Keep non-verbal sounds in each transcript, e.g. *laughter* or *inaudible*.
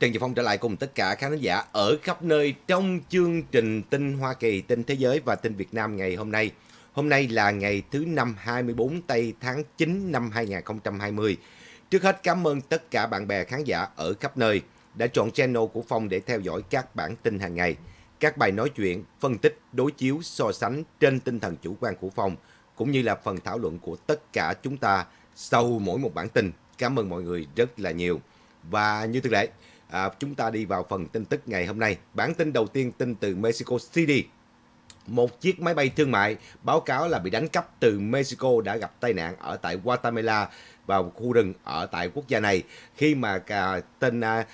Trần Dự Phong trở lại cùng tất cả khán giả ở khắp nơi trong chương trình tin Hoa Kỳ, tin Thế giới và tin Việt Nam ngày hôm nay. Hôm nay là ngày thứ năm 24 tây tháng 9 năm 2020. Trước hết cảm ơn tất cả bạn bè khán giả ở khắp nơi đã chọn channel của Phong để theo dõi các bản tin hàng ngày, các bài nói chuyện, phân tích, đối chiếu, so sánh trên tinh thần chủ quan của Phong, cũng như là phần thảo luận của tất cả chúng ta sau mỗi một bản tin. Cảm ơn mọi người rất là nhiều. Và như thường lệ, à, chúng ta đi vào phần tin tức ngày hôm nay. Bản tin đầu tiên tin từ Mexico City. Một chiếc máy bay thương mại báo cáo là bị đánh cắp từ Mexico đã gặp tai nạn ở tại Guatemala vào khu rừng ở tại quốc gia này khi mà à, tên à,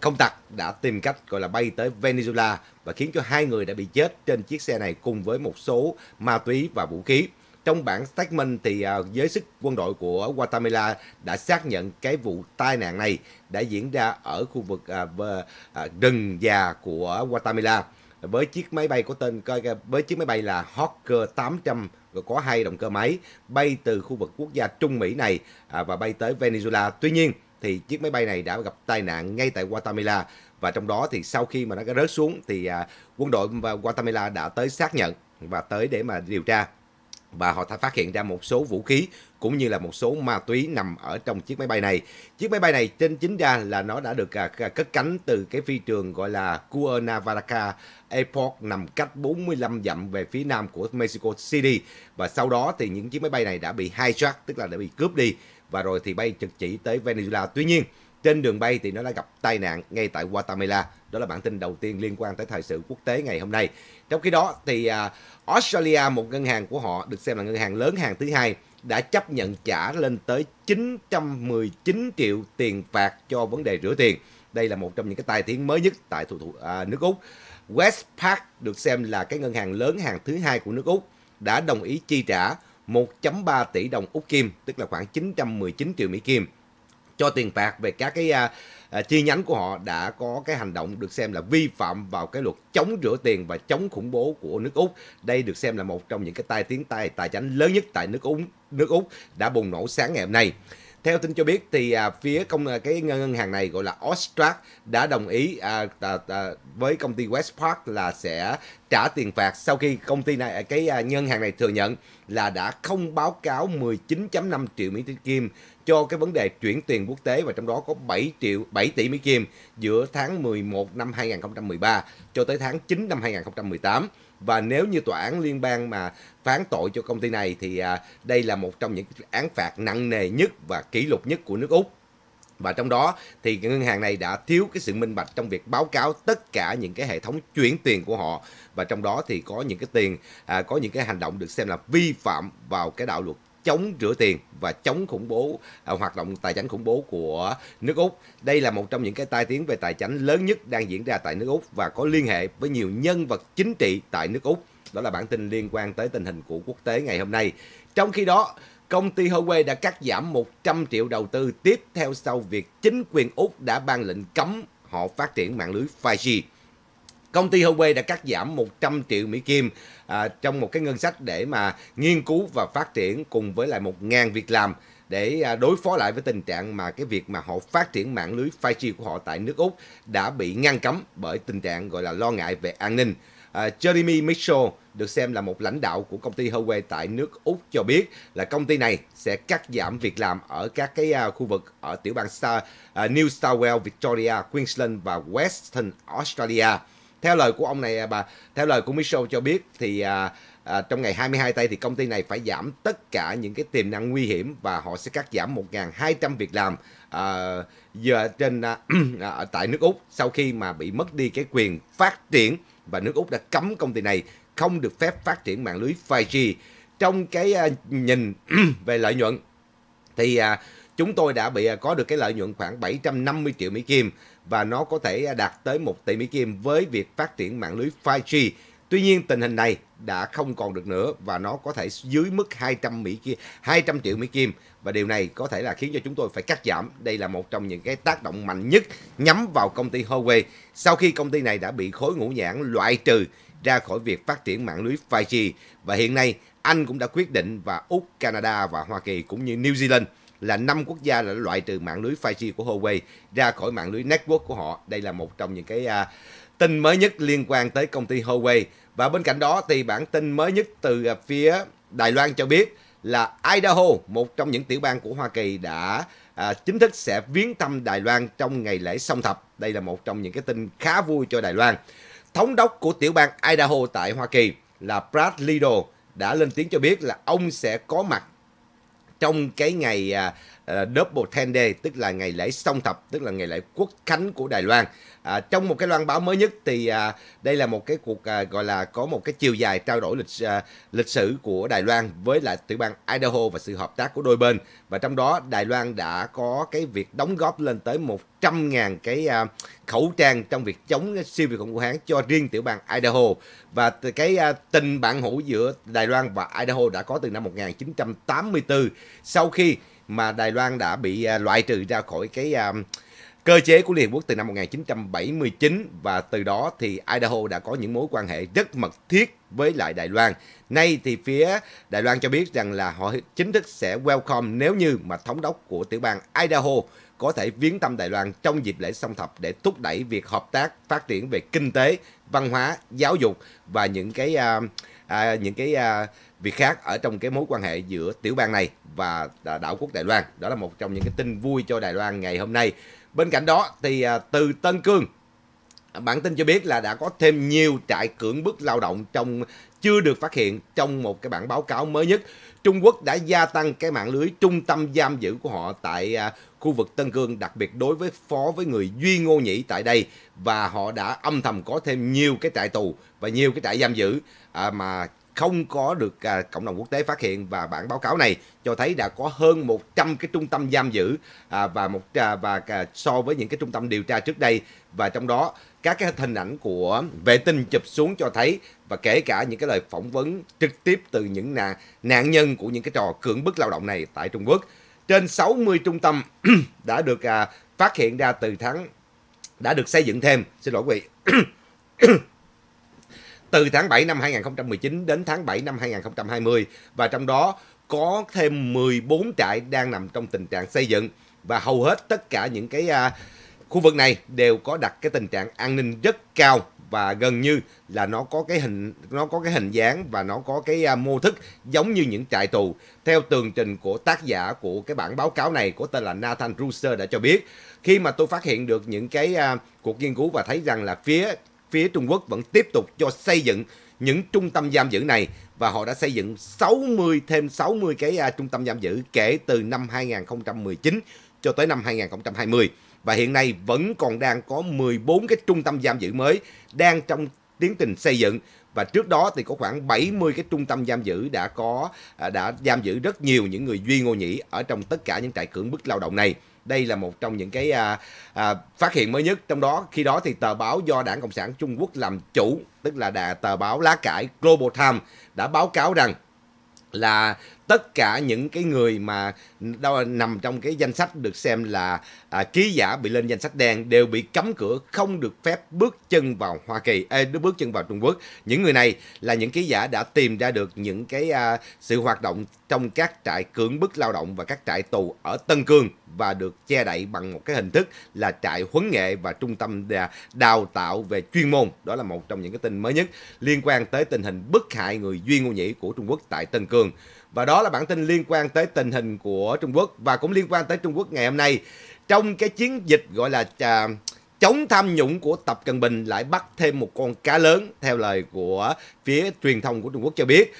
không tặc đã tìm cách gọi là bay tới Venezuela và khiến cho hai người đã bị chết trên chiếc xe này cùng với một số ma túy và vũ khí. Trong bản statement thì uh, giới sức quân đội của Guatemala đã xác nhận cái vụ tai nạn này đã diễn ra ở khu vực uh, rừng già của Guatemala với chiếc máy bay có tên với chiếc máy bay là Hawker 800 có hai động cơ máy bay từ khu vực quốc gia Trung Mỹ này và bay tới Venezuela. Tuy nhiên thì chiếc máy bay này đã gặp tai nạn ngay tại Guatemala và trong đó thì sau khi mà nó rớt xuống thì quân đội Guatemala đã tới xác nhận và tới để mà điều tra và họ đã phát hiện ra một số vũ khí cũng như là một số ma túy nằm ở trong chiếc máy bay này. Chiếc máy bay này trên chính ra là nó đã được à, cất cánh từ cái phi trường gọi là Cuernavaca Airport nằm cách 45 dặm về phía nam của Mexico City và sau đó thì những chiếc máy bay này đã bị hijack tức là đã bị cướp đi và rồi thì bay trực chỉ tới Venezuela. Tuy nhiên trên đường bay thì nó đã gặp tai nạn ngay tại Guatemala. Đó là bản tin đầu tiên liên quan tới thời sự quốc tế ngày hôm nay. Trong khi đó thì à, Australia, một ngân hàng của họ được xem là ngân hàng lớn hàng thứ hai, đã chấp nhận trả lên tới 919 triệu tiền phạt cho vấn đề rửa tiền. Đây là một trong những cái tai tiếng mới nhất tại thủ, thủ à, nước Úc. Westpac được xem là cái ngân hàng lớn hàng thứ hai của nước Úc đã đồng ý chi trả 1.3 tỷ đồng Úc Kim, tức là khoảng 919 triệu Mỹ Kim cho tiền phạt về các cái uh, chi nhánh của họ đã có cái hành động được xem là vi phạm vào cái luật chống rửa tiền và chống khủng bố của nước Úc. Đây được xem là một trong những cái tai tiếng tai tài chính lớn nhất tại nước Úc nước Úc đã bùng nổ sáng ngày hôm nay. Theo tin cho biết thì à, phía công à, cái ngân hàng này gọi là Ostrach đã đồng ý à, à, à, với công ty Westpark là sẽ trả tiền phạt sau khi công ty này cái à, ngân hàng này thừa nhận là đã không báo cáo 19.5 triệu Mỹ kim cho cái vấn đề chuyển tiền quốc tế và trong đó có 7 triệu 7 tỷ Mỹ Kim giữa tháng 11 năm 2013 cho tới tháng 9 năm 2018 và nếu như tòa án liên bang mà phán tội cho công ty này thì à, đây là một trong những án phạt nặng nề nhất và kỷ lục nhất của nước Úc và trong đó thì ngân hàng này đã thiếu cái sự minh bạch trong việc báo cáo tất cả những cái hệ thống chuyển tiền của họ và trong đó thì có những cái tiền à, có những cái hành động được xem là vi phạm vào cái đạo luật chống rửa tiền và chống khủng bố à, hoạt động tài chính khủng bố của nước Úc. Đây là một trong những cái tai tiếng về tài chính lớn nhất đang diễn ra tại nước Úc và có liên hệ với nhiều nhân vật chính trị tại nước Úc. Đó là bản tin liên quan tới tình hình của quốc tế ngày hôm nay. Trong khi đó, công ty Huawei đã cắt giảm 100 triệu đầu tư tiếp theo sau việc chính quyền Úc đã ban lệnh cấm họ phát triển mạng lưới 5G. Công ty Huawei đã cắt giảm 100 triệu Mỹ Kim à, trong một cái ngân sách để mà nghiên cứu và phát triển cùng với lại 1.000 việc làm để à, đối phó lại với tình trạng mà cái việc mà họ phát triển mạng lưới 5G của họ tại nước Úc đã bị ngăn cấm bởi tình trạng gọi là lo ngại về an ninh. À, Jeremy Mitchell được xem là một lãnh đạo của công ty Huawei tại nước Úc cho biết là công ty này sẽ cắt giảm việc làm ở các cái uh, khu vực ở tiểu bang Star, uh, à, New South Wales, Victoria, Queensland và Western Australia. Theo lời của ông này à, bà theo lời của Michel cho biết thì à, à, trong ngày 22 tây thì công ty này phải giảm tất cả những cái tiềm năng nguy hiểm và họ sẽ cắt giảm 1.200 việc làm à, giờ trên à, *clears throat* à, tại nước Úc sau khi mà bị mất đi cái quyền phát triển và nước Úc đã cấm công ty này không được phép phát triển mạng lưới 5G trong cái à, nhìn *clears throat* về lợi nhuận thì à, chúng tôi đã bị à, có được cái lợi nhuận khoảng 750 triệu Mỹ Kim và nó có thể đạt tới 1 tỷ Mỹ Kim với việc phát triển mạng lưới 5G. Tuy nhiên tình hình này đã không còn được nữa và nó có thể dưới mức 200 Mỹ Kim, 200 triệu Mỹ Kim và điều này có thể là khiến cho chúng tôi phải cắt giảm. Đây là một trong những cái tác động mạnh nhất nhắm vào công ty Huawei sau khi công ty này đã bị khối ngũ nhãn loại trừ ra khỏi việc phát triển mạng lưới 5G và hiện nay Anh cũng đã quyết định và Úc, Canada và Hoa Kỳ cũng như New Zealand là năm quốc gia đã loại trừ mạng lưới 5G của Huawei ra khỏi mạng lưới network của họ. Đây là một trong những cái à, tin mới nhất liên quan tới công ty Huawei. Và bên cạnh đó thì bản tin mới nhất từ à, phía Đài Loan cho biết là Idaho, một trong những tiểu bang của Hoa Kỳ đã à, chính thức sẽ viếng thăm Đài Loan trong ngày lễ song thập. Đây là một trong những cái tin khá vui cho Đài Loan. Thống đốc của tiểu bang Idaho tại Hoa Kỳ là Brad Lido đã lên tiếng cho biết là ông sẽ có mặt trong cái ngày à, Ờ, double Ten Day tức là ngày lễ song thập tức là ngày lễ quốc khánh của Đài Loan. À, trong một cái loan báo mới nhất thì à, đây là một cái cuộc à, gọi là có một cái chiều dài trao đổi lịch à, lịch sử của Đài Loan với lại tiểu bang Idaho và sự hợp tác của đôi bên và trong đó Đài Loan đã có cái việc đóng góp lên tới 100.000 cái à, khẩu trang trong việc chống siêu vi khuẩn của Hán cho riêng tiểu bang Idaho và cái à, tình bạn hữu giữa Đài Loan và Idaho đã có từ năm 1984 sau khi mà Đài Loan đã bị à, loại trừ ra khỏi cái à, cơ chế của Liên Hợp Quốc từ năm 1979 và từ đó thì Idaho đã có những mối quan hệ rất mật thiết với lại Đài Loan. Nay thì phía Đài Loan cho biết rằng là họ chính thức sẽ welcome nếu như mà thống đốc của tiểu bang Idaho có thể viếng thăm Đài Loan trong dịp lễ song thập để thúc đẩy việc hợp tác phát triển về kinh tế, văn hóa, giáo dục và những cái uh, à, những cái à, việc khác ở trong cái mối quan hệ giữa tiểu bang này và đảo quốc Đài Loan. Đó là một trong những cái tin vui cho Đài Loan ngày hôm nay. Bên cạnh đó thì à, từ Tân Cương bản tin cho biết là đã có thêm nhiều trại cưỡng bức lao động trong chưa được phát hiện trong một cái bản báo cáo mới nhất. Trung Quốc đã gia tăng cái mạng lưới trung tâm giam giữ của họ tại à, khu vực Tân Cương, đặc biệt đối với phó với người Duy Ngô Nhĩ tại đây và họ đã âm thầm có thêm nhiều cái trại tù và nhiều cái trại giam giữ à, mà không có được à, cộng đồng quốc tế phát hiện và bản báo cáo này cho thấy đã có hơn 100 cái trung tâm giam giữ và một và so với những cái trung tâm điều tra trước đây và trong đó các cái hình ảnh của vệ tinh chụp xuống cho thấy và kể cả những cái lời phỏng vấn trực tiếp từ những nạn, nạn nhân của những cái trò cưỡng bức lao động này tại Trung Quốc. Trên 60 trung tâm *clears throat* đã được à, phát hiện ra từ tháng đã được xây dựng thêm, xin lỗi quý vị. *clears throat* từ tháng 7 năm 2019 đến tháng 7 năm 2020 và trong đó có thêm 14 trại đang nằm trong tình trạng xây dựng và hầu hết tất cả những cái à, khu vực này đều có đặt cái tình trạng an ninh rất cao và gần như là nó có cái hình nó có cái hình dáng và nó có cái à, mô thức giống như những trại tù. Theo tường trình của tác giả của cái bản báo cáo này của tên là Nathan Ruser đã cho biết, khi mà tôi phát hiện được những cái uh, cuộc nghiên cứu và thấy rằng là phía phía Trung Quốc vẫn tiếp tục cho xây dựng những trung tâm giam giữ này và họ đã xây dựng 60 thêm 60 cái uh, trung tâm giam giữ kể từ năm 2019 cho tới năm 2020. Và hiện nay vẫn còn đang có 14 cái trung tâm giam giữ mới đang trong tiến trình xây dựng và trước đó thì có khoảng 70 cái trung tâm giam giữ đã có à, đã giam giữ rất nhiều những người duy ngô nhĩ ở trong tất cả những trại cưỡng bức lao động này đây là một trong những cái à, à, phát hiện mới nhất trong đó khi đó thì tờ báo do đảng cộng sản trung quốc làm chủ tức là đà, tờ báo lá cải global times đã báo cáo rằng là tất cả những cái người mà đó nằm trong cái danh sách được xem là à, ký giả bị lên danh sách đen đều bị cấm cửa không được phép bước chân vào Hoa Kỳ, ê, bước chân vào Trung Quốc. Những người này là những ký giả đã tìm ra được những cái à, sự hoạt động trong các trại cưỡng bức lao động và các trại tù ở Tân Cương và được che đậy bằng một cái hình thức là trại huấn nghệ và trung tâm đào tạo về chuyên môn. Đó là một trong những cái tin mới nhất liên quan tới tình hình bức hại người Duy Ngô Nhĩ của Trung Quốc tại Tân Cương. Và đó là bản tin liên quan tới tình hình của ở Trung Quốc và cũng liên quan tới Trung Quốc ngày hôm nay trong cái chiến dịch gọi là à, chống tham nhũng của Tập Cận Bình lại bắt thêm một con cá lớn theo lời của phía truyền thông của Trung Quốc cho biết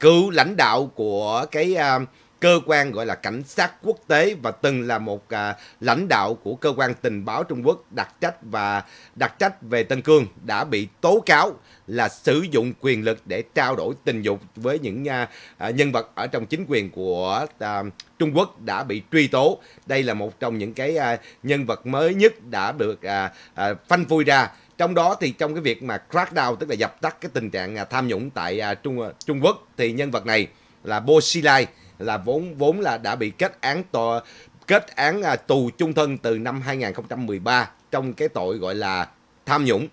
cựu lãnh đạo của cái à, cơ quan gọi là cảnh sát quốc tế và từng là một à, lãnh đạo của cơ quan tình báo Trung Quốc đặc trách và đặc trách về Tân Cương đã bị tố cáo là sử dụng quyền lực để trao đổi tình dục với những uh, nhân vật ở trong chính quyền của uh, Trung Quốc đã bị truy tố. Đây là một trong những cái uh, nhân vật mới nhất đã được uh, uh, phanh phui ra trong đó thì trong cái việc mà crackdown tức là dập tắt cái tình trạng tham nhũng tại Trung Trung Quốc thì nhân vật này là Bo Xilai là vốn vốn là đã bị kết án tòa kết án tù chung thân từ năm 2013 trong cái tội gọi là tham nhũng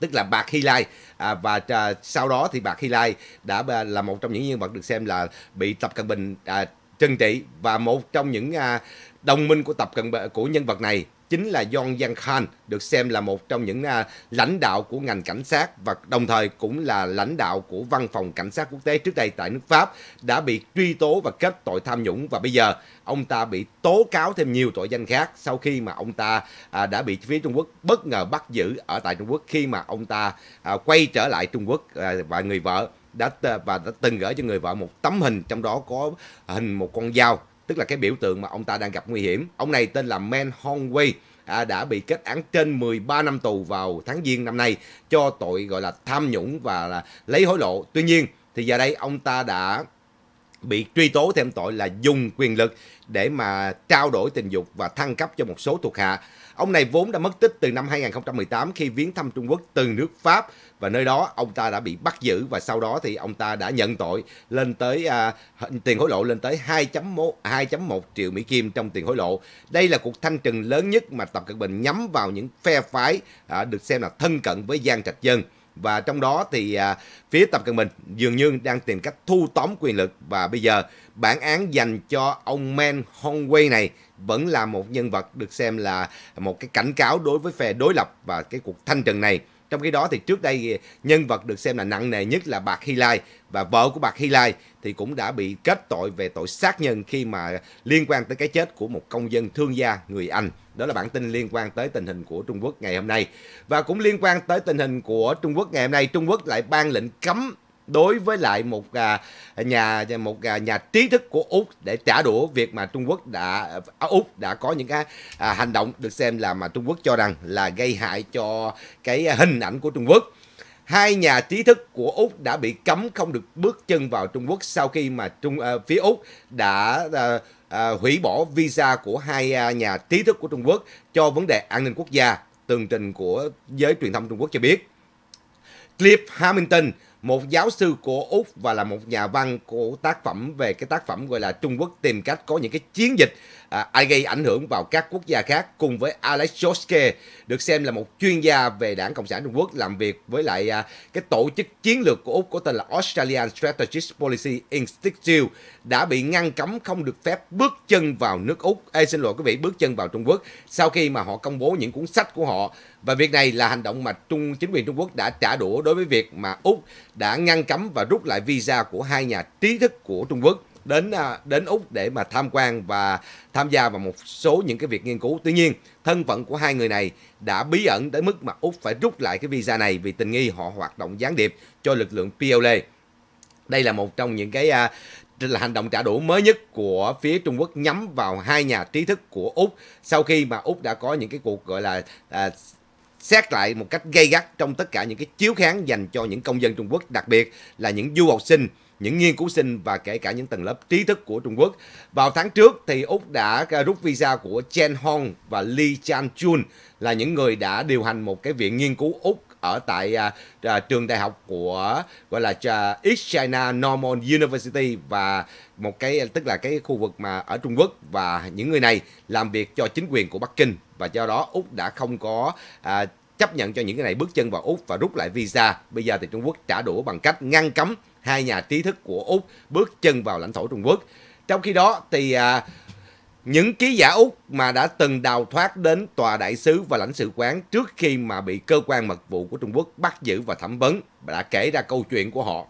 tức là bạc Khi Lai à, và à, sau đó thì bạc Khi Lai đã à, là một trong những nhân vật được xem là bị Tập Cận Bình à, trừng trị và một trong những à, đồng minh của tập cận của nhân vật này chính là John Yang Khan được xem là một trong những à, lãnh đạo của ngành cảnh sát và đồng thời cũng là lãnh đạo của văn phòng cảnh sát quốc tế trước đây tại nước Pháp đã bị truy tố và kết tội tham nhũng và bây giờ ông ta bị tố cáo thêm nhiều tội danh khác sau khi mà ông ta à, đã bị phía Trung Quốc bất ngờ bắt giữ ở tại Trung Quốc khi mà ông ta à, quay trở lại Trung Quốc và người vợ đã và đã từng gửi cho người vợ một tấm hình trong đó có hình một con dao tức là cái biểu tượng mà ông ta đang gặp nguy hiểm. Ông này tên là Man Hongwei à, đã bị kết án trên 13 năm tù vào tháng Giêng năm nay cho tội gọi là tham nhũng và là lấy hối lộ. Tuy nhiên thì giờ đây ông ta đã bị truy tố thêm tội là dùng quyền lực để mà trao đổi tình dục và thăng cấp cho một số thuộc hạ. Ông này vốn đã mất tích từ năm 2018 khi viếng thăm Trung Quốc từ nước Pháp và nơi đó ông ta đã bị bắt giữ và sau đó thì ông ta đã nhận tội lên tới à, tiền hối lộ lên tới 2.1 2.1 triệu Mỹ Kim trong tiền hối lộ. Đây là cuộc thanh trừng lớn nhất mà Tập Cận Bình nhắm vào những phe phái à, được xem là thân cận với Giang Trạch Dân và trong đó thì à, phía Tập Cận Bình dường như đang tìm cách thu tóm quyền lực và bây giờ bản án dành cho ông Men Hongwei này vẫn là một nhân vật được xem là một cái cảnh cáo đối với phe đối lập và cái cuộc thanh trừng này trong khi đó thì trước đây nhân vật được xem là nặng nề nhất là bà Hy Lai và vợ của bà Hy Lai thì cũng đã bị kết tội về tội sát nhân khi mà liên quan tới cái chết của một công dân thương gia người Anh. Đó là bản tin liên quan tới tình hình của Trung Quốc ngày hôm nay. Và cũng liên quan tới tình hình của Trung Quốc ngày hôm nay, Trung Quốc lại ban lệnh cấm đối với lại một à, nhà một à, nhà trí thức của úc để trả đũa việc mà trung quốc đã à, úc đã có những cái hành động được xem là mà trung quốc cho rằng là gây hại cho cái hình ảnh của trung quốc hai nhà trí thức của Úc đã bị cấm không được bước chân vào Trung Quốc sau khi mà Trung phía Úc đã hủy bỏ visa của hai nhà trí thức của Trung Quốc cho vấn đề an ninh quốc gia, tường trình của giới truyền thông Trung Quốc cho biết. Cliff Hamilton, một giáo sư của Úc và là một nhà văn của tác phẩm về cái tác phẩm gọi là Trung Quốc tìm cách có những cái chiến dịch à, ai gây ảnh hưởng vào các quốc gia khác cùng với Alex Joske được xem là một chuyên gia về đảng Cộng sản Trung Quốc làm việc với lại à, cái tổ chức chiến lược của Úc có tên là Australian Strategic Policy Institute đã bị ngăn cấm không được phép bước chân vào nước Úc, Ê, xin lỗi quý vị, bước chân vào Trung Quốc sau khi mà họ công bố những cuốn sách của họ và việc này là hành động mà Trung chính quyền Trung Quốc đã trả đũa đối với việc mà Úc đã ngăn cấm và rút lại visa của hai nhà trí thức của Trung Quốc đến à, đến Úc để mà tham quan và tham gia vào một số những cái việc nghiên cứu. Tuy nhiên, thân phận của hai người này đã bí ẩn tới mức mà Úc phải rút lại cái visa này vì tình nghi họ hoạt động gián điệp cho lực lượng PLA. Đây là một trong những cái à, là hành động trả đũa mới nhất của phía Trung Quốc nhắm vào hai nhà trí thức của Úc sau khi mà Úc đã có những cái cuộc gọi là à, xét lại một cách gay gắt trong tất cả những cái chiếu kháng dành cho những công dân Trung Quốc, đặc biệt là những du học sinh những nghiên cứu sinh và kể cả những tầng lớp trí thức của Trung Quốc. Vào tháng trước thì Úc đã rút visa của Chen Hong và Lee Chan Chun là những người đã điều hành một cái viện nghiên cứu Úc ở tại uh, trường đại học của gọi là uh, East China Normal University và một cái tức là cái khu vực mà ở Trung Quốc và những người này làm việc cho chính quyền của Bắc Kinh và do đó Úc đã không có uh, chấp nhận cho những cái này bước chân vào Úc và rút lại visa. Bây giờ thì Trung Quốc trả đũa bằng cách ngăn cấm hai nhà trí thức của Úc bước chân vào lãnh thổ Trung Quốc. Trong khi đó thì à, những ký giả Úc mà đã từng đào thoát đến tòa đại sứ và lãnh sự quán trước khi mà bị cơ quan mật vụ của Trung Quốc bắt giữ và thẩm vấn đã kể ra câu chuyện của họ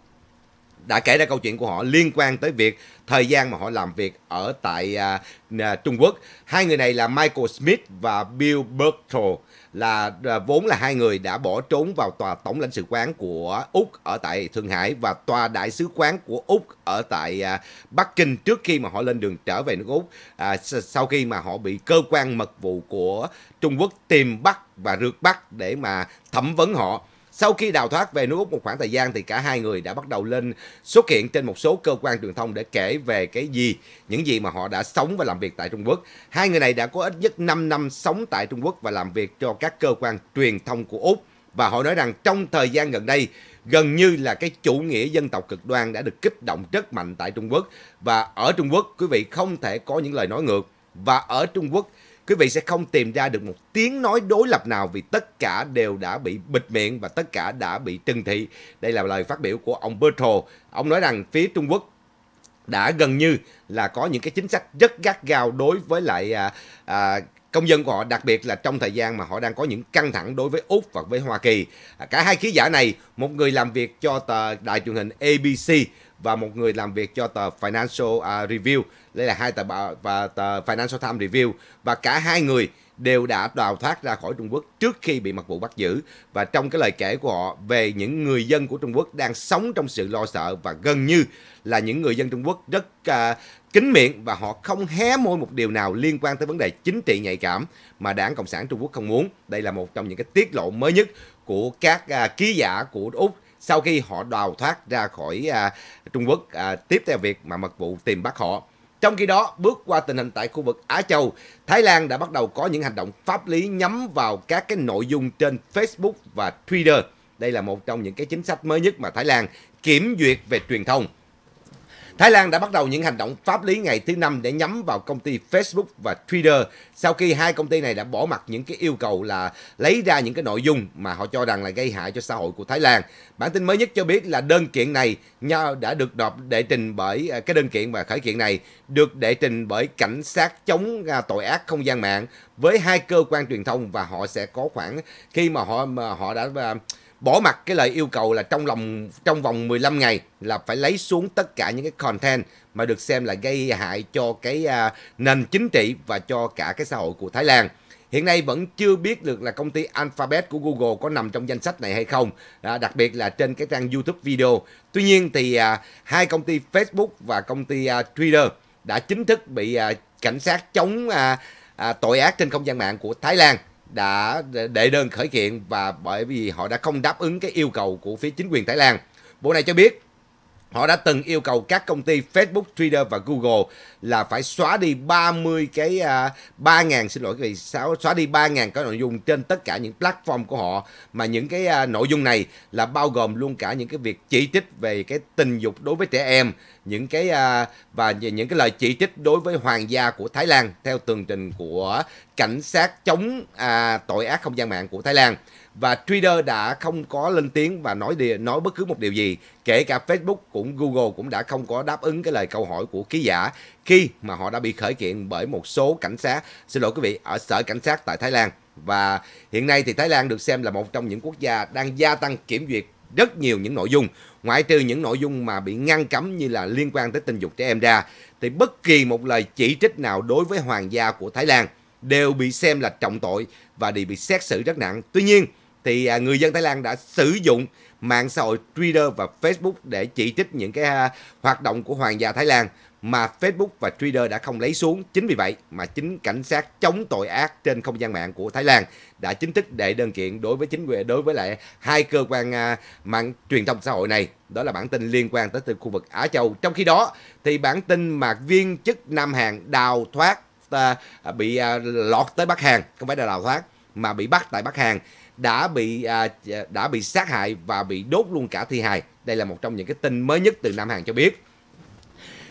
đã kể ra câu chuyện của họ liên quan tới việc thời gian mà họ làm việc ở tại à, Trung Quốc. Hai người này là Michael Smith và Bill Bertel là à, vốn là hai người đã bỏ trốn vào tòa tổng lãnh sự quán của Úc ở tại Thượng Hải và tòa đại sứ quán của Úc ở tại à, Bắc Kinh trước khi mà họ lên đường trở về nước Úc à, sau khi mà họ bị cơ quan mật vụ của Trung Quốc tìm bắt và rượt bắt để mà thẩm vấn họ sau khi đào thoát về nước Úc một khoảng thời gian thì cả hai người đã bắt đầu lên xuất hiện trên một số cơ quan truyền thông để kể về cái gì, những gì mà họ đã sống và làm việc tại Trung Quốc. Hai người này đã có ít nhất 5 năm sống tại Trung Quốc và làm việc cho các cơ quan truyền thông của Úc và họ nói rằng trong thời gian gần đây gần như là cái chủ nghĩa dân tộc cực đoan đã được kích động rất mạnh tại Trung Quốc và ở Trung Quốc quý vị không thể có những lời nói ngược và ở Trung Quốc quý vị sẽ không tìm ra được một tiếng nói đối lập nào vì tất cả đều đã bị bịt miệng và tất cả đã bị trừng thị. Đây là lời phát biểu của ông Bertrand. Ông nói rằng phía Trung Quốc đã gần như là có những cái chính sách rất gắt gao đối với lại à, à, công dân của họ đặc biệt là trong thời gian mà họ đang có những căng thẳng đối với úc và với hoa kỳ à, cả hai ký giả này một người làm việc cho tờ đài truyền hình abc và một người làm việc cho tờ Financial à, Review đây là hai tờ báo và tờ Financial Times Review và cả hai người đều đã đào thoát ra khỏi Trung Quốc trước khi bị mặc vụ bắt giữ và trong cái lời kể của họ về những người dân của Trung Quốc đang sống trong sự lo sợ và gần như là những người dân Trung Quốc rất uh, à, kín miệng và họ không hé môi một điều nào liên quan tới vấn đề chính trị nhạy cảm mà đảng Cộng sản Trung Quốc không muốn. Đây là một trong những cái tiết lộ mới nhất của các uh, ký giả của Úc sau khi họ đào thoát ra khỏi à, Trung Quốc à, tiếp theo việc mà mật vụ tìm bắt họ. Trong khi đó, bước qua tình hình tại khu vực Á Châu, Thái Lan đã bắt đầu có những hành động pháp lý nhắm vào các cái nội dung trên Facebook và Twitter. Đây là một trong những cái chính sách mới nhất mà Thái Lan kiểm duyệt về truyền thông. Thái Lan đã bắt đầu những hành động pháp lý ngày thứ năm để nhắm vào công ty Facebook và Twitter sau khi hai công ty này đã bỏ mặt những cái yêu cầu là lấy ra những cái nội dung mà họ cho rằng là gây hại cho xã hội của Thái Lan. Bản tin mới nhất cho biết là đơn kiện này đã được đọc đệ trình bởi à, cái đơn kiện và khởi kiện này được đệ trình bởi cảnh sát chống à, tội ác không gian mạng với hai cơ quan truyền thông và họ sẽ có khoảng khi mà họ mà họ đã à, bỏ mặt cái lời yêu cầu là trong lòng trong vòng 15 ngày là phải lấy xuống tất cả những cái content mà được xem là gây hại cho cái à, nền chính trị và cho cả cái xã hội của Thái Lan. Hiện nay vẫn chưa biết được là công ty Alphabet của Google có nằm trong danh sách này hay không, à, đặc biệt là trên cái trang YouTube video. Tuy nhiên thì à, hai công ty Facebook và công ty à, Twitter đã chính thức bị à, cảnh sát chống à, à, tội ác trên không gian mạng của Thái Lan đã đệ đơn khởi kiện và bởi vì họ đã không đáp ứng cái yêu cầu của phía chính quyền Thái Lan. Bộ này cho biết họ đã từng yêu cầu các công ty Facebook, Twitter và Google là phải xóa đi 30 cái uh, à, 3.000 xin lỗi quý vị, xóa đi 3.000 cái nội dung trên tất cả những platform của họ mà những cái uh, nội dung này là bao gồm luôn cả những cái việc chỉ trích về cái tình dục đối với trẻ em những cái à, và những cái lời chỉ trích đối với hoàng gia của Thái Lan theo tường trình của cảnh sát chống à, tội ác không gian mạng của Thái Lan và Twitter đã không có lên tiếng và nói điều, nói bất cứ một điều gì kể cả Facebook cũng Google cũng đã không có đáp ứng cái lời câu hỏi của ký giả khi mà họ đã bị khởi kiện bởi một số cảnh sát xin lỗi quý vị ở sở cảnh sát tại Thái Lan và hiện nay thì Thái Lan được xem là một trong những quốc gia đang gia tăng kiểm duyệt rất nhiều những nội dung ngoại trừ những nội dung mà bị ngăn cấm như là liên quan tới tình dục trẻ em ra thì bất kỳ một lời chỉ trích nào đối với hoàng gia của Thái Lan đều bị xem là trọng tội và đều bị xét xử rất nặng. Tuy nhiên thì à, người dân Thái Lan đã sử dụng mạng xã hội Twitter và Facebook để chỉ trích những cái à, hoạt động của hoàng gia Thái Lan mà Facebook và Twitter đã không lấy xuống. Chính vì vậy mà chính cảnh sát chống tội ác trên không gian mạng của Thái Lan đã chính thức đệ đơn kiện đối với chính quyền đối với lại hai cơ quan à, mạng truyền thông xã hội này. Đó là bản tin liên quan tới từ khu vực Á Châu. Trong khi đó thì bản tin mà viên chức Nam Hàn đào thoát à, bị à, lọt tới Bắc Hàn, không phải là đào thoát mà bị bắt tại Bắc Hàn đã bị đã bị sát hại và bị đốt luôn cả thi hài. Đây là một trong những cái tin mới nhất từ Nam Hàn cho biết.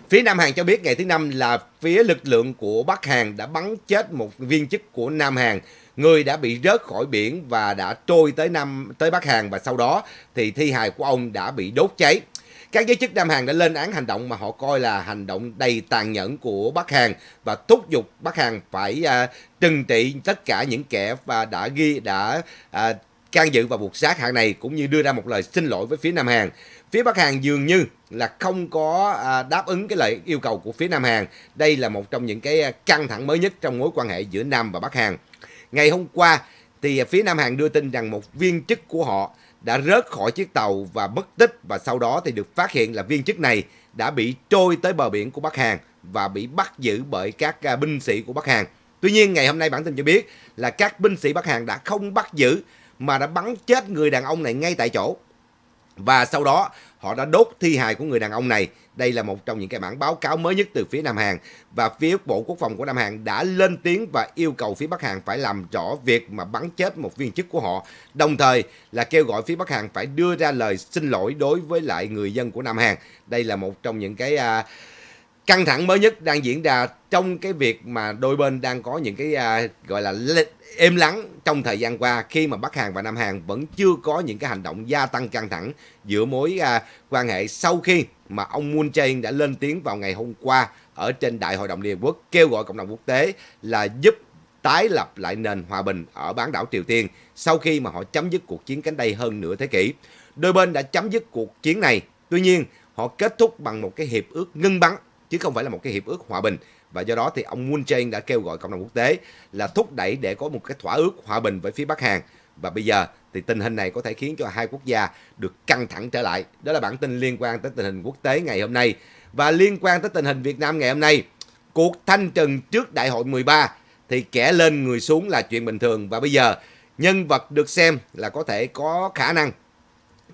Phía Nam Hàn cho biết ngày thứ Năm là phía lực lượng của Bắc Hàn đã bắn chết một viên chức của Nam Hàn. Người đã bị rớt khỏi biển và đã trôi tới Nam tới Bắc Hàn và sau đó thì thi hài của ông đã bị đốt cháy. Các giới chức Nam Hàn đã lên án hành động mà họ coi là hành động đầy tàn nhẫn của Bắc Hàn và thúc giục Bắc Hàn phải à, trừng trị tất cả những kẻ và đã ghi đã à, can dự và buộc sát hạng này cũng như đưa ra một lời xin lỗi với phía Nam Hàn. Phía Bắc Hàn dường như là không có à, đáp ứng cái lời yêu cầu của phía Nam Hàn. Đây là một trong những cái à, căng thẳng mới nhất trong mối quan hệ giữa Nam và Bắc Hàn. Ngày hôm qua thì phía Nam Hàn đưa tin rằng một viên chức của họ đã rớt khỏi chiếc tàu và mất tích và sau đó thì được phát hiện là viên chức này đã bị trôi tới bờ biển của Bắc Hàn và bị bắt giữ bởi các à, binh sĩ của Bắc Hàn. Tuy nhiên ngày hôm nay bản tin cho biết là các binh sĩ Bắc Hàn đã không bắt giữ mà đã bắn chết người đàn ông này ngay tại chỗ. Và sau đó họ đã đốt thi hài của người đàn ông này. Đây là một trong những cái bản báo cáo mới nhất từ phía Nam Hàn và phía Bộ Quốc phòng của Nam Hàn đã lên tiếng và yêu cầu phía Bắc Hàn phải làm rõ việc mà bắn chết một viên chức của họ. Đồng thời là kêu gọi phía Bắc Hàn phải đưa ra lời xin lỗi đối với lại người dân của Nam Hàn. Đây là một trong những cái uh, căng thẳng mới nhất đang diễn ra trong cái việc mà đôi bên đang có những cái à, gọi là êm lắng trong thời gian qua khi mà Bắc Hàn và Nam Hàn vẫn chưa có những cái hành động gia tăng căng thẳng giữa mối à, quan hệ sau khi mà ông Moon Jae-in đã lên tiếng vào ngày hôm qua ở trên Đại hội đồng Liên Hợp Quốc kêu gọi cộng đồng quốc tế là giúp tái lập lại nền hòa bình ở bán đảo Triều Tiên sau khi mà họ chấm dứt cuộc chiến cánh đây hơn nửa thế kỷ. Đôi bên đã chấm dứt cuộc chiến này, tuy nhiên họ kết thúc bằng một cái hiệp ước ngưng bắn chứ không phải là một cái hiệp ước hòa bình và do đó thì ông Moon Jae-in đã kêu gọi cộng đồng quốc tế là thúc đẩy để có một cái thỏa ước hòa bình với phía Bắc Hàn và bây giờ thì tình hình này có thể khiến cho hai quốc gia được căng thẳng trở lại. Đó là bản tin liên quan tới tình hình quốc tế ngày hôm nay và liên quan tới tình hình Việt Nam ngày hôm nay. Cuộc thanh trừng trước đại hội 13 thì kẻ lên người xuống là chuyện bình thường và bây giờ nhân vật được xem là có thể có khả năng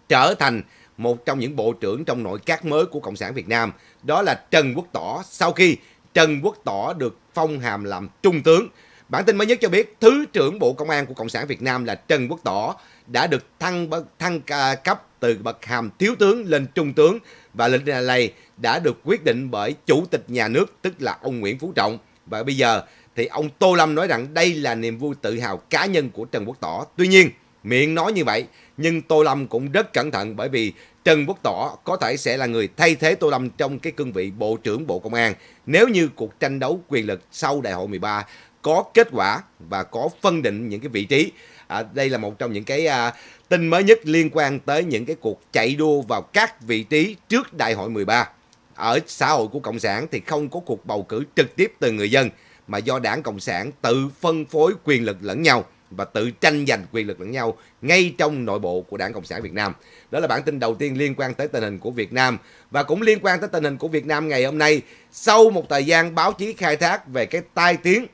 trở thành một trong những bộ trưởng trong nội các mới của Cộng sản Việt Nam, đó là Trần Quốc Tỏ. Sau khi Trần Quốc Tỏ được phong hàm làm Trung tướng, bản tin mới nhất cho biết Thứ trưởng Bộ Công an của Cộng sản Việt Nam là Trần Quốc Tỏ đã được thăng thăng cấp từ bậc hàm thiếu tướng lên trung tướng và lệnh này đã được quyết định bởi chủ tịch nhà nước tức là ông Nguyễn Phú Trọng và bây giờ thì ông Tô Lâm nói rằng đây là niềm vui tự hào cá nhân của Trần Quốc Tỏ. Tuy nhiên, miệng nói như vậy nhưng Tô Lâm cũng rất cẩn thận bởi vì Trần Quốc Tỏ có thể sẽ là người thay thế Tô Lâm trong cái cương vị Bộ trưởng Bộ Công an nếu như cuộc tranh đấu quyền lực sau Đại hội 13 có kết quả và có phân định những cái vị trí. À, đây là một trong những cái à, tin mới nhất liên quan tới những cái cuộc chạy đua vào các vị trí trước Đại hội 13. Ở xã hội của Cộng sản thì không có cuộc bầu cử trực tiếp từ người dân mà do đảng Cộng sản tự phân phối quyền lực lẫn nhau và tự tranh giành quyền lực lẫn nhau ngay trong nội bộ của Đảng Cộng sản Việt Nam. Đó là bản tin đầu tiên liên quan tới tình hình của Việt Nam và cũng liên quan tới tình hình của Việt Nam ngày hôm nay sau một thời gian báo chí khai thác về cái tai tiếng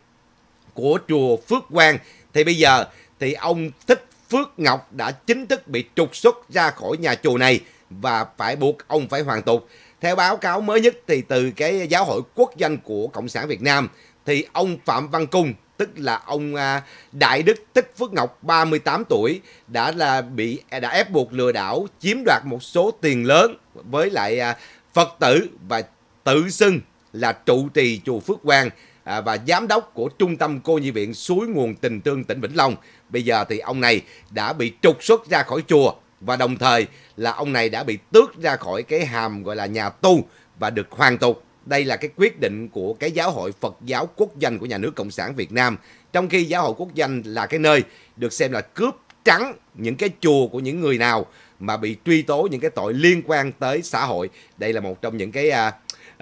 của chùa Phước Quang thì bây giờ thì ông Thích Phước Ngọc đã chính thức bị trục xuất ra khỏi nhà chùa này và phải buộc ông phải hoàn tục. Theo báo cáo mới nhất thì từ cái giáo hội quốc danh của Cộng sản Việt Nam thì ông Phạm Văn Cung tức là ông à, Đại Đức Tích Phước Ngọc 38 tuổi đã là bị đã ép buộc lừa đảo chiếm đoạt một số tiền lớn với lại à, Phật tử và tự xưng là trụ trì chùa Phước Quang à, và giám đốc của trung tâm cô nhi viện suối nguồn tình thương tỉnh Vĩnh Long. Bây giờ thì ông này đã bị trục xuất ra khỏi chùa và đồng thời là ông này đã bị tước ra khỏi cái hàm gọi là nhà tu và được hoàn tục đây là cái quyết định của cái giáo hội Phật giáo quốc danh của nhà nước Cộng sản Việt Nam. Trong khi giáo hội quốc danh là cái nơi được xem là cướp trắng những cái chùa của những người nào mà bị truy tố những cái tội liên quan tới xã hội. Đây là một trong những cái à,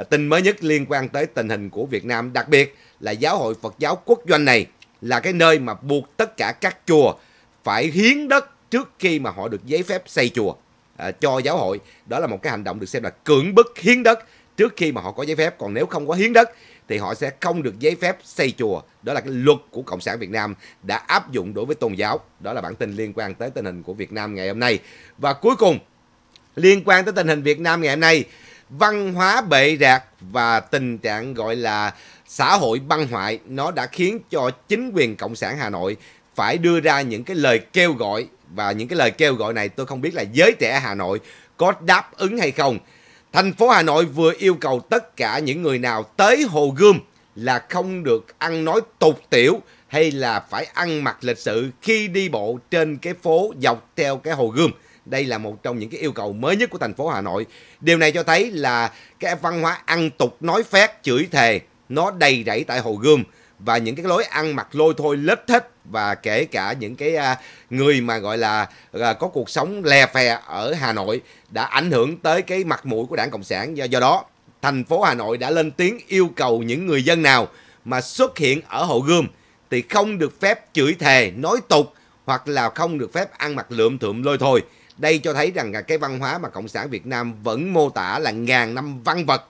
tin mới nhất liên quan tới tình hình của Việt Nam, đặc biệt là giáo hội Phật giáo quốc doanh này là cái nơi mà buộc tất cả các chùa phải hiến đất trước khi mà họ được giấy phép xây chùa à, cho giáo hội. Đó là một cái hành động được xem là cưỡng bức hiến đất trước khi mà họ có giấy phép còn nếu không có hiến đất thì họ sẽ không được giấy phép xây chùa đó là cái luật của cộng sản việt nam đã áp dụng đối với tôn giáo đó là bản tin liên quan tới tình hình của việt nam ngày hôm nay và cuối cùng liên quan tới tình hình việt nam ngày hôm nay văn hóa bệ rạc và tình trạng gọi là xã hội băng hoại nó đã khiến cho chính quyền cộng sản hà nội phải đưa ra những cái lời kêu gọi và những cái lời kêu gọi này tôi không biết là giới trẻ hà nội có đáp ứng hay không Thành phố Hà Nội vừa yêu cầu tất cả những người nào tới Hồ Gươm là không được ăn nói tục tiểu hay là phải ăn mặc lịch sự khi đi bộ trên cái phố dọc theo cái Hồ Gươm. Đây là một trong những cái yêu cầu mới nhất của thành phố Hà Nội. Điều này cho thấy là cái văn hóa ăn tục nói phét, chửi thề nó đầy rẫy tại Hồ Gươm và những cái lối ăn mặc lôi thôi lết thích và kể cả những cái à, người mà gọi là à, có cuộc sống lè phè ở Hà Nội đã ảnh hưởng tới cái mặt mũi của Đảng Cộng sản do, do đó thành phố Hà Nội đã lên tiếng yêu cầu những người dân nào mà xuất hiện ở hậu gươm thì không được phép chửi thề, nói tục hoặc là không được phép ăn mặc lượm thượm lôi thôi. Đây cho thấy rằng là cái văn hóa mà Cộng sản Việt Nam vẫn mô tả là ngàn năm văn vật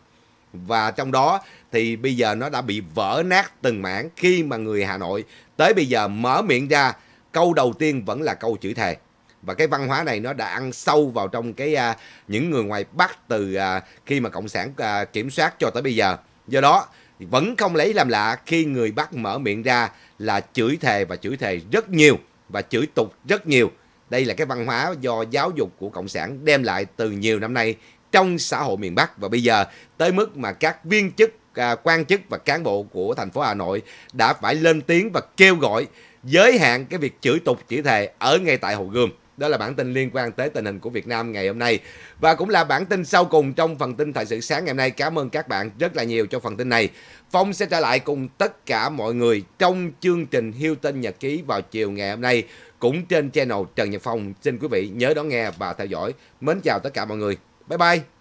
và trong đó thì bây giờ nó đã bị vỡ nát từng mảng khi mà người Hà Nội tới bây giờ mở miệng ra câu đầu tiên vẫn là câu chữ thề và cái văn hóa này nó đã ăn sâu vào trong cái à, những người ngoài Bắc từ à, khi mà cộng sản à, kiểm soát cho tới bây giờ do đó vẫn không lấy làm lạ khi người Bắc mở miệng ra là chửi thề và chửi thề rất nhiều và chửi tục rất nhiều đây là cái văn hóa do giáo dục của cộng sản đem lại từ nhiều năm nay trong xã hội miền Bắc và bây giờ tới mức mà các viên chức À, quan chức và cán bộ của thành phố Hà Nội đã phải lên tiếng và kêu gọi giới hạn cái việc chửi tục chỉ thề ở ngay tại Hồ Gươm. Đó là bản tin liên quan tới tình hình của Việt Nam ngày hôm nay và cũng là bản tin sau cùng trong phần tin thời sự sáng ngày hôm nay. Cảm ơn các bạn rất là nhiều cho phần tin này. Phong sẽ trở lại cùng tất cả mọi người trong chương trình Hiêu tin nhật ký vào chiều ngày hôm nay cũng trên channel Trần Nhật Phong. Xin quý vị nhớ đón nghe và theo dõi. Mến chào tất cả mọi người. Bye bye.